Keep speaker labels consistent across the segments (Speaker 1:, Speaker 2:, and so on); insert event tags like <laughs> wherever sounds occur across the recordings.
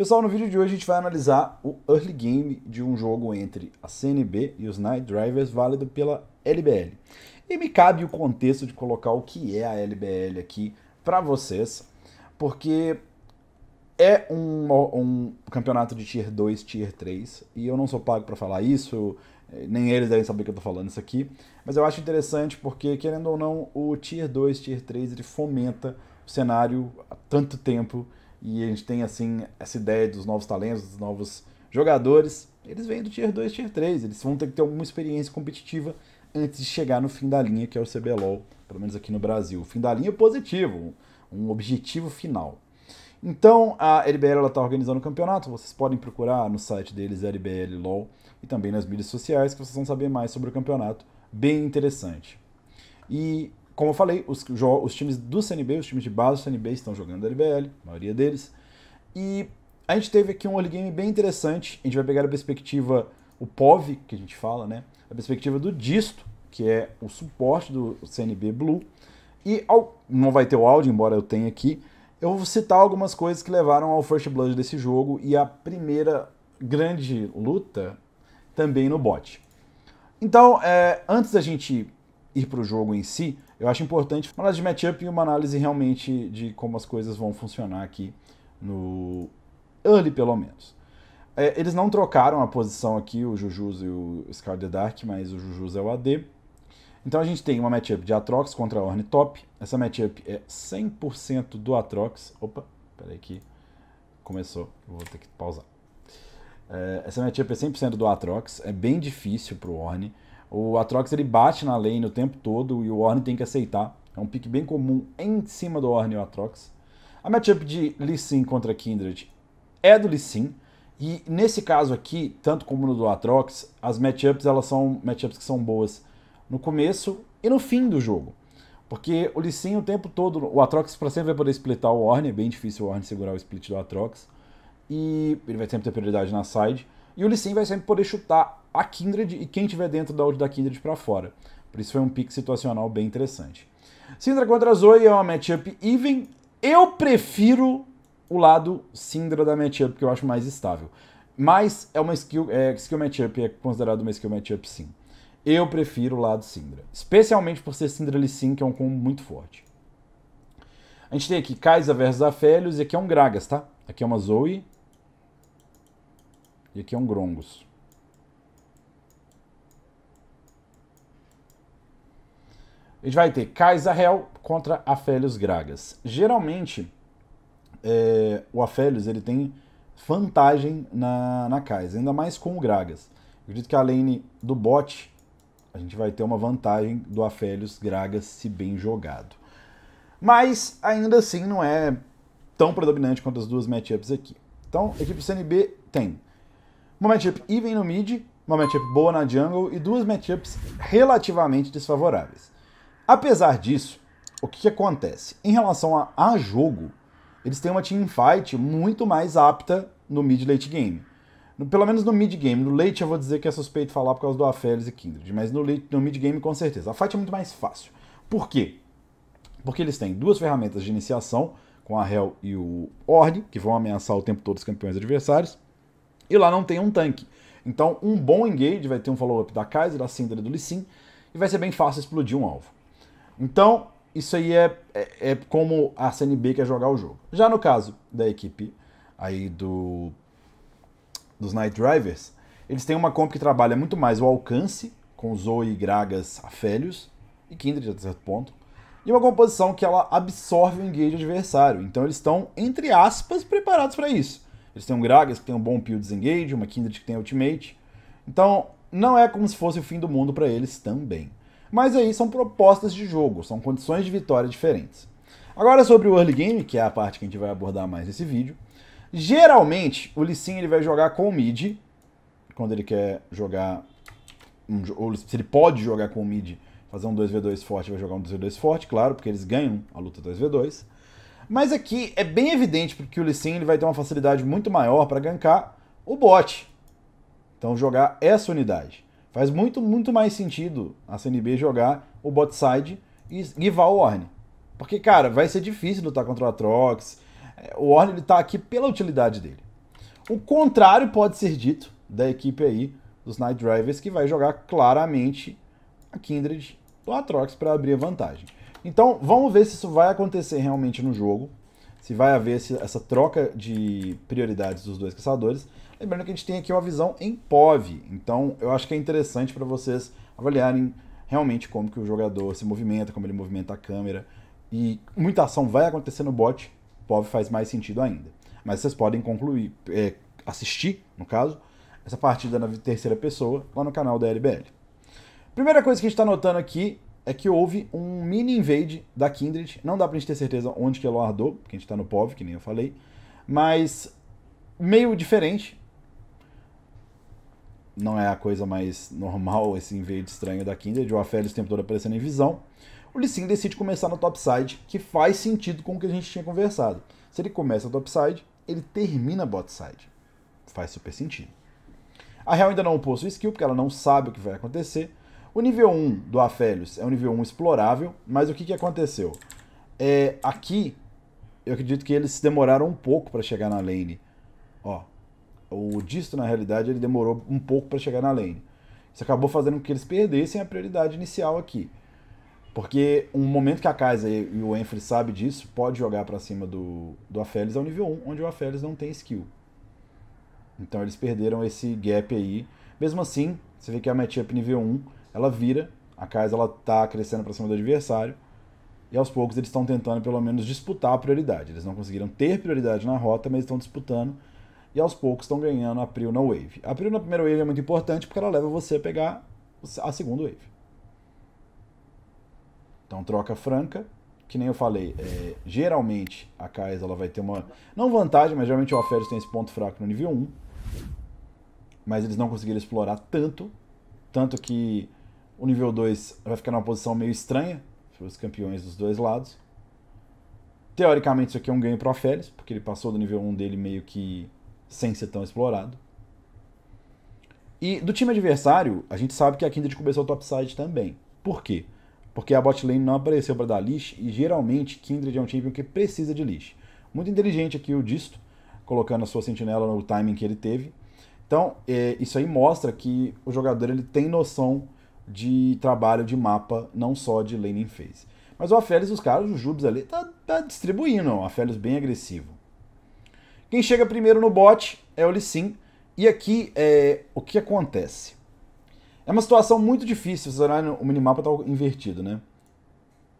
Speaker 1: Pessoal, no vídeo de hoje a gente vai analisar o early game de um jogo entre a CNB e os Night Drivers, válido pela LBL. E me cabe o contexto de colocar o que é a LBL aqui para vocês, porque é um, um, campeonato de Tier 2, Tier 3, e eu não sou pago para falar isso, nem eles devem saber que eu tô falando isso aqui, mas eu acho interessante porque, querendo ou não, o Tier 2, Tier 3, ele fomenta o cenário há tanto tempo e a gente tem assim essa ideia dos novos talentos, dos novos jogadores, eles vêm do Tier 2, Tier 3, eles vão ter que ter alguma experiência competitiva antes de chegar no fim da linha, que é o CBLOL, pelo menos aqui no Brasil. O fim da linha é positivo, um objetivo final. Então, a LBL está organizando o campeonato, vocês podem procurar no site deles, LBL LOL, e também nas mídias sociais, que vocês vão saber mais sobre o campeonato, bem interessante. E como eu falei, os, os, times do CNB, os times de base do CNB estão jogando da LBL, a maioria deles. E a gente teve aqui um early game bem interessante. A gente vai pegar a perspectiva, o POV, que a gente fala, né? A perspectiva do Disto, que é o suporte do CNB Blue. E ao, não vai ter o áudio, embora eu tenha aqui. Eu vou citar algumas coisas que levaram ao First Blood desse jogo e a primeira grande luta também no bot. Então, é, antes da gente ir para o jogo em si, eu acho importante uma análise de matchup e uma análise realmente de como as coisas vão funcionar aqui no early, pelo menos. É, eles não trocaram a posição aqui, o Jujus e o Scar the Dark, mas o Jujus é o AD. Então a gente tem uma matchup de Atrox contra a top. Essa matchup é 100% do Atrox. Opa, peraí que começou, vou ter que pausar. É, essa matchup é 100% do Atrox, é bem difícil pro Orne. O Atrox ele bate na lane o tempo todo e o Ornn tem que aceitar. É um pick bem comum em cima do Ornn e o Atrox. A matchup de Lee Sin contra Kindred é do Lee Sin. E nesse caso aqui, tanto como no do Atrox, as matchups elas são matchups que são boas no começo e no fim do jogo. Porque o Lee Sin o tempo todo, o Atrox para sempre vai poder splitar o Ornn, é bem difícil o Ornn segurar o split do Atrox. E ele vai sempre ter prioridade na side. E o Lee Sin vai sempre poder chutar a Kindred e quem tiver dentro da ult da Kindred para fora. Por isso foi um pick situacional bem interessante. Syndra contra Zoe é uma matchup even. Eu prefiro o lado Syndra da matchup, que eu acho mais estável. Mas é uma skill, é, skill matchup, é considerado uma skill matchup sim. Eu prefiro o lado Syndra. Especialmente por ser Syndra Lee Sin, que é um combo muito forte. A gente tem aqui Kaisa versus Aphelios e aqui é um Gragas, tá? Aqui é uma Zoe. E aqui é um Grongos. a gente vai ter Kaisarhel contra Afélios Gragas. Geralmente, é, o Afélios ele tem vantagem na, na Kaiser, ainda mais com o Gragas. Eu acredito que a lane do bot, a gente vai ter uma vantagem do Afélios Gragas se bem jogado. Mas, ainda assim, não é tão predominante quanto as duas matchups aqui. Então, a equipe CNB tem uma matchup even no mid, uma matchup boa na jungle e duas matchups relativamente desfavoráveis. Apesar disso, o que, que acontece? Em relação a, a jogo, eles têm uma team fight muito mais apta no mid-late game. No, pelo menos no mid-game. No late eu vou dizer que é suspeito falar por causa do Aphelios e Kindred, mas no, late, no mid-game com certeza. A fight é muito mais fácil. Por quê? Porque eles têm duas ferramentas de iniciação, com a Hell e o Ord, que vão ameaçar o tempo todo os campeões adversários, e lá não tem um tanque. Então um bom engage vai ter um follow-up da Kaiser, da Syndra e do Lee Sin, e vai ser bem fácil explodir um alvo. Então, isso aí é, é, é como a CNB quer jogar o jogo. Já no caso da equipe aí do, dos Night Drivers, eles têm uma comp que trabalha muito mais o alcance, com Zoe, Gragas, Afélios e Kindred até certo ponto, e uma composição que ela absorve o engage adversário. Então eles estão, entre aspas, preparados para isso. Eles têm um Gragas que tem um bom peel desengage, uma Kindred que tem ultimate. Então não é como se fosse o fim do mundo para eles também. Mas aí são propostas de jogo, são condições de vitória diferentes. Agora sobre o early game, que é a parte que a gente vai abordar mais nesse vídeo. Geralmente, o Lee Sin, ele vai jogar com o mid, quando ele quer jogar, um, ou se ele pode jogar com o mid, fazer um 2v2 forte, vai jogar um 2v2 forte, claro, porque eles ganham a luta 2v2. Mas aqui é bem evidente porque o Lee Sin, ele vai ter uma facilidade muito maior para gankar o bot. Então jogar essa unidade. Faz muito, muito mais sentido a CNB jogar o bot side e, guivar o Warren. Porque, cara, vai ser difícil lutar contra o Atrox. É, o Warren ele tá aqui pela utilidade dele. O contrário pode ser dito da equipe aí dos Night Drivers, que vai jogar claramente a Kindred do Atrox para abrir a vantagem. Então, vamos ver se isso vai acontecer realmente no jogo. Se vai haver essa troca de prioridades dos dois caçadores. Lembrando que a gente tem aqui uma visão em POV, então eu acho que é interessante para vocês avaliarem realmente como que o jogador se movimenta, como ele movimenta a câmera, e muita ação vai acontecer no bot, POV faz mais sentido ainda. Mas vocês podem concluir, é, assistir, no caso, essa partida na terceira pessoa lá no canal da LBL. Primeira coisa que a gente está notando aqui é que houve um mini invade da Kindred. Não dá pra gente ter certeza onde que ela ardou, porque a gente tá no POV, que nem eu falei. Mas meio diferente não é a coisa mais normal esse <laughs> assim, invade estranho da Kindred, o Aphelios o tempo todo aparecendo em visão. O Lee decide começar no topside, que faz sentido com o que a gente tinha conversado. Se ele começa no topside, ele termina botside. Faz super sentido. A Real ainda não possui skill, porque ela não sabe o que vai acontecer. O nível 1 do Aphelios é um nível 1 explorável, mas o que, que aconteceu? É, aqui, eu acredito que eles demoraram um pouco para chegar na lane. Ó, o Disto, na realidade, ele demorou um pouco para chegar na lane. Isso acabou fazendo com que eles perdessem a prioridade inicial aqui. Porque um momento que a casa e o Enfrey sabe disso, pode jogar para cima do, do Aphelios ao nível 1, onde o Aphelios não tem skill. Então eles perderam esse gap aí. Mesmo assim, você vê que a matchup nível 1, ela vira, a casa ela tá crescendo para cima do adversário, e aos poucos eles estão tentando pelo menos disputar a prioridade. Eles não conseguiram ter prioridade na rota, mas estão disputando e aos poucos estão ganhando a Prio na Wave. A Prio na primeira Wave é muito importante porque ela leva você a pegar a segunda Wave. Então, troca franca, que nem eu falei, é, geralmente a Kaiser ela vai ter uma, não vantagem, mas geralmente o Alferes tem esse ponto fraco no nível 1, mas eles não conseguiram explorar tanto, tanto que o nível 2 vai ficar numa posição meio estranha, os campeões dos dois lados. Teoricamente, isso aqui é um ganho para o Félix, porque ele passou do nível 1 dele meio que sem ser tão explorado. E do time adversário, a gente sabe que a Kindred começou o topside também. Por quê? Porque a bot lane não apareceu para dar lixo e geralmente Kindred é um champion que precisa de leash. Muito inteligente aqui o Disto, colocando a sua sentinela no timing que ele teve. Então, é, isso aí mostra que o jogador ele tem noção de trabalho de mapa, não só de laning phase. Mas o Aphelios, os caras, o Jubes ali, tá, tá distribuindo. O Aphelios bem agressivo. Quem chega primeiro no bot é o Lee Sin. E aqui é o que acontece. É uma situação muito difícil, vocês olharem, o minimapa tá invertido, né?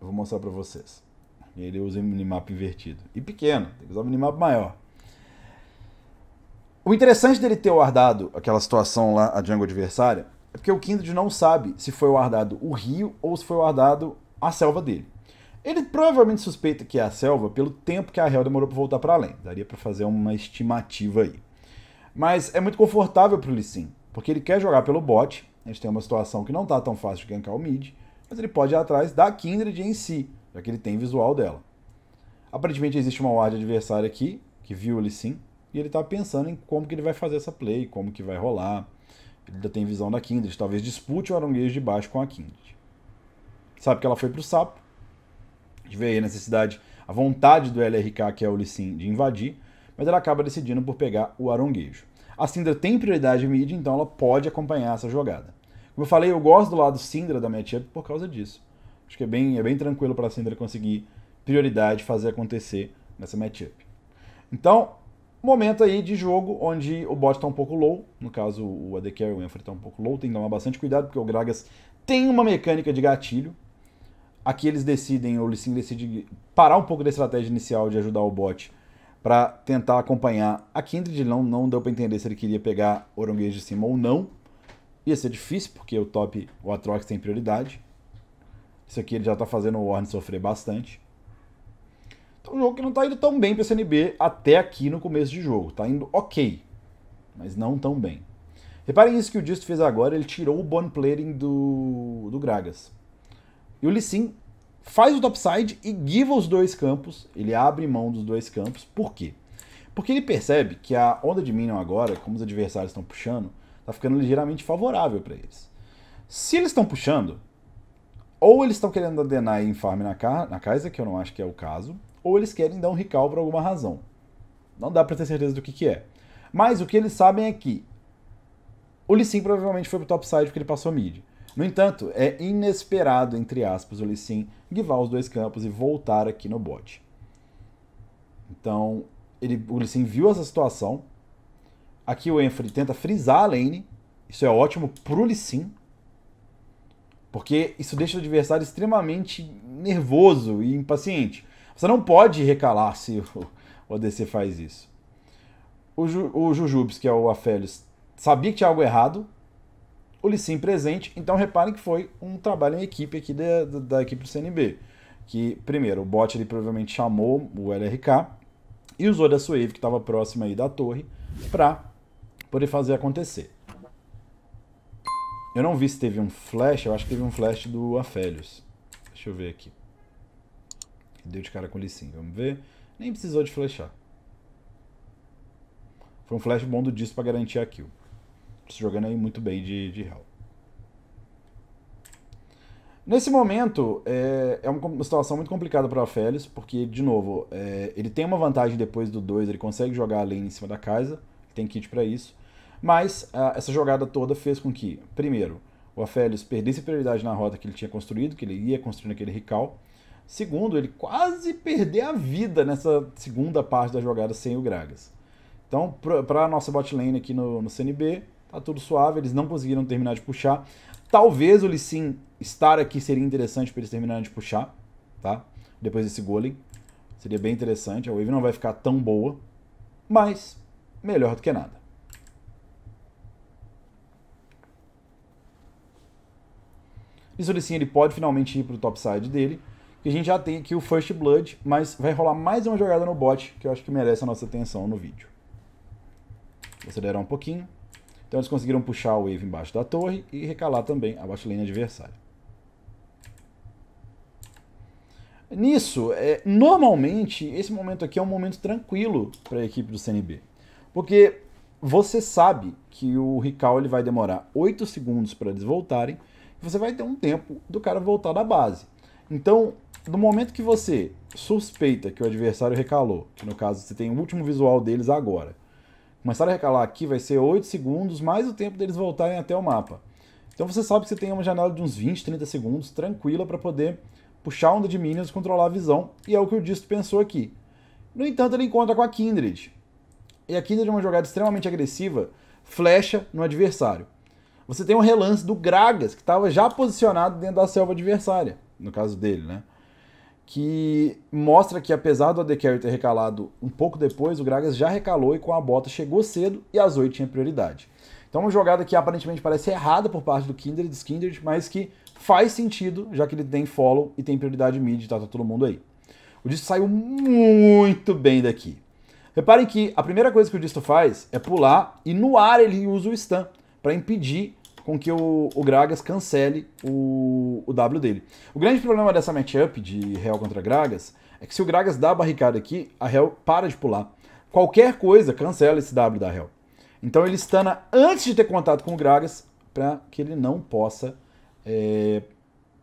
Speaker 1: Eu vou mostrar para vocês. Ele usa o minimapa invertido. E pequeno, tem que usar o minimapa maior. O interessante dele ter guardado aquela situação lá, a jungle adversária, é porque o Kindred não sabe se foi guardado o rio ou se foi guardado a selva dele. Ele provavelmente suspeita que é a selva pelo tempo que a Hel demorou para voltar para além. Daria para fazer uma estimativa aí. Mas é muito confortável para o Lissin, porque ele quer jogar pelo bot. A gente tem uma situação que não tá tão fácil de gankar o mid, mas ele pode ir atrás da Kindred em si, já que ele tem visual dela. Aparentemente existe uma ward adversária aqui, que viu o Lissin, e ele tá pensando em como que ele vai fazer essa play, como que vai rolar. Ele ainda tem visão da Kindred, talvez dispute o aranguejo de baixo com a Kindred. Sabe que ela foi pro sapo, a gente vê aí a necessidade, a vontade do LRK, que é o Lissin, de invadir, mas ela acaba decidindo por pegar o Aronguejo. A Syndra tem prioridade mid, então ela pode acompanhar essa jogada. Como eu falei, eu gosto do lado Syndra da matchup por causa disso. Acho que é bem, é bem tranquilo para a Syndra conseguir prioridade fazer acontecer nessa matchup. Então, momento aí de jogo onde o bot está um pouco low, no caso o AD Carry, o Enfrey tá um pouco low, tem que tomar bastante cuidado porque o Gragas tem uma mecânica de gatilho, Aqui eles decidem, ou o Lissin decide parar um pouco da estratégia inicial de ajudar o bot para tentar acompanhar a Kindred. Não, não deu para entender se ele queria pegar Orongage de cima ou não. Ia ser difícil, porque o top, o Atrox tem prioridade. Isso aqui ele já está fazendo o Warren sofrer bastante. Então, um jogo que não está indo tão bem para o CNB até aqui no começo de jogo. Está indo ok, mas não tão bem. Reparem isso que o Disto fez agora, ele tirou o bone playing do, do Gragas. E o Lee Sin faz o topside e guiva os dois campos, ele abre mão dos dois campos. Por quê? Porque ele percebe que a onda de Minion agora, como os adversários estão puxando, tá ficando ligeiramente favorável para eles. Se eles estão puxando, ou eles estão querendo adenar e farm na, Ka na casa, que eu não acho que é o caso, ou eles querem dar um recall por alguma razão. Não dá para ter certeza do que, que é. Mas o que eles sabem é que o Lee Sin provavelmente foi pro topside porque ele passou mid. No entanto, é inesperado, entre aspas, o Lissin guivar os dois campos e voltar aqui no bote. Então, ele, o Lissin viu essa situação. Aqui o Enfrey tenta frisar a lane. Isso é ótimo pro Lissin. Porque isso deixa o adversário extremamente nervoso e impaciente. Você não pode recalar <laughs> se o, o ADC faz isso. O, Ju, o Jujubes, que é o Afélios, sabia que tinha algo errado, o Lissim presente. Então reparem que foi um trabalho em equipe aqui da, da equipe do CNB. Que, primeiro, o bot ele provavelmente chamou o LRK e usou da sua wave que estava próxima aí da torre para poder fazer acontecer. Eu não vi se teve um flash, eu acho que teve um flash do Afélios. Deixa eu ver aqui. Deu de cara com o Lissim, vamos ver. Nem precisou de flechar. Foi um flash bom do disco para garantir a kill jogando aí muito bem de, de Hell. Nesse momento, é, é uma situação muito complicada para o Félix, porque, de novo, é, ele tem uma vantagem depois do 2, ele consegue jogar a lane em cima da casa tem kit para isso, mas a, essa jogada toda fez com que, primeiro, o Afélios perdesse prioridade na rota que ele tinha construído, que ele ia construindo aquele recal Segundo, ele quase perder a vida nessa segunda parte da jogada sem o Gragas. Então, para a nossa bot lane aqui no, no CNB, Tá tudo suave, eles não conseguiram terminar de puxar. Talvez o Lee estar aqui seria interessante para eles terminarem de puxar, tá? Depois desse golem. Seria bem interessante. A wave não vai ficar tão boa, mas melhor do que nada. Isso o Lee ele pode finalmente ir pro topside dele. Que a gente já tem aqui o First Blood, mas vai rolar mais uma jogada no bot que eu acho que merece a nossa atenção no vídeo. Vou acelerar um pouquinho. Então eles conseguiram puxar o Wave embaixo da torre e recalar também a baixa lane adversária. Nisso, é, normalmente, esse momento aqui é um momento tranquilo para a equipe do CNB. Porque você sabe que o Rical ele vai demorar 8 segundos para eles voltarem, e você vai ter um tempo do cara voltar da base. Então, no momento que você suspeita que o adversário recalou, que no caso você tem o último visual deles agora, começar a recalar aqui vai ser 8 segundos, mais o tempo deles voltarem até o mapa. Então você sabe que você tem uma janela de uns 20, 30 segundos, tranquila, para poder puxar onda de minions e controlar a visão, e é o que o Disto pensou aqui. No entanto, ele encontra com a Kindred. E a Kindred é uma jogada extremamente agressiva, flecha no adversário. Você tem um relance do Gragas, que estava já posicionado dentro da selva adversária, no caso dele, né? que mostra que apesar do AD Carry ter recalado um pouco depois, o Gragas já recalou e com a bota chegou cedo e as 8 tinha prioridade. Então uma jogada que aparentemente parece errada por parte do Kindred, Kindred, mas que faz sentido, já que ele tem follow e tem prioridade mid, tá, tá todo mundo aí. O Disto saiu muito bem daqui. Reparem que a primeira coisa que o Disto faz é pular e no ar ele usa o stun para impedir com que o, o Gragas cancele o, o W dele. O grande problema dessa matchup de Real contra Gragas é que se o Gragas dá a barricada aqui, a Real para de pular. Qualquer coisa cancela esse W da Real. Então ele stana antes de ter contato com o Gragas para que ele não possa é,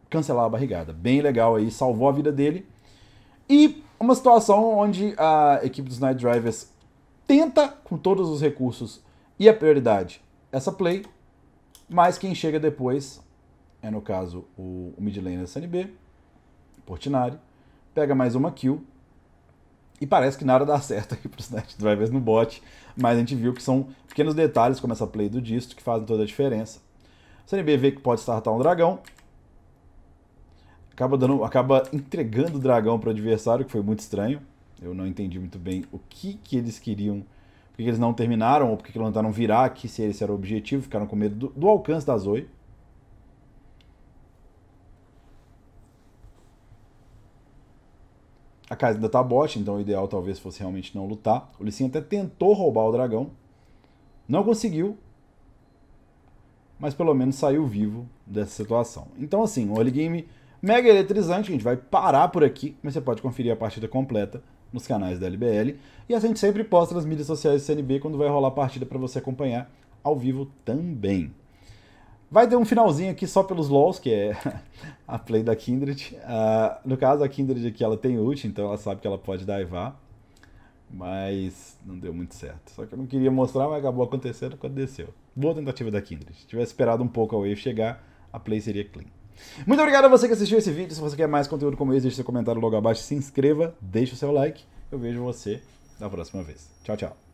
Speaker 1: cancelar a barrigada. Bem legal aí, salvou a vida dele. E uma situação onde a equipe dos Night Drivers tenta, com todos os recursos e a prioridade, essa play, mas quem chega depois é, no caso, o, mid laner SNB, Portinari, pega mais uma kill e parece que nada dá <laughs> certo aqui para os Night Drivers no bot, mas a gente viu que são pequenos detalhes como essa play do Disto que fazem toda a diferença. O CNB vê que pode startar um dragão, acaba, dando, acaba entregando o dragão para o adversário, que foi muito estranho. Eu não entendi muito bem o que, que eles queriam que eles não terminaram, ou porque que não tentaram virar aqui, se esse era o objetivo, ficaram com medo do, do alcance da Zoe. A casa ainda tá bot, então o ideal talvez fosse realmente não lutar. O Lissin até tentou roubar o dragão, não conseguiu, mas pelo menos saiu vivo dessa situação. Então assim, o early game mega eletrizante, a gente vai parar por aqui, mas você pode conferir a partida completa nos canais da LBL. E a gente sempre posta nas mídias sociais do CNB quando vai rolar a partida para você acompanhar ao vivo também. Vai ter um finalzinho aqui só pelos LOLs, que é <laughs> a play da Kindred. Uh, no caso, a Kindred aqui ela tem ult, então ela sabe que ela pode daivar. Mas não deu muito certo. Só que eu não queria mostrar, mas acabou acontecendo quando desceu. Boa tentativa da Kindred. Se tivesse esperado um pouco a Wave chegar, a play seria clean. Muito obrigado a você que assistiu esse vídeo. Se você quer mais conteúdo como esse, deixe seu comentário logo abaixo, se inscreva, deixe o seu like. Eu vejo você da próxima vez. Tchau, tchau.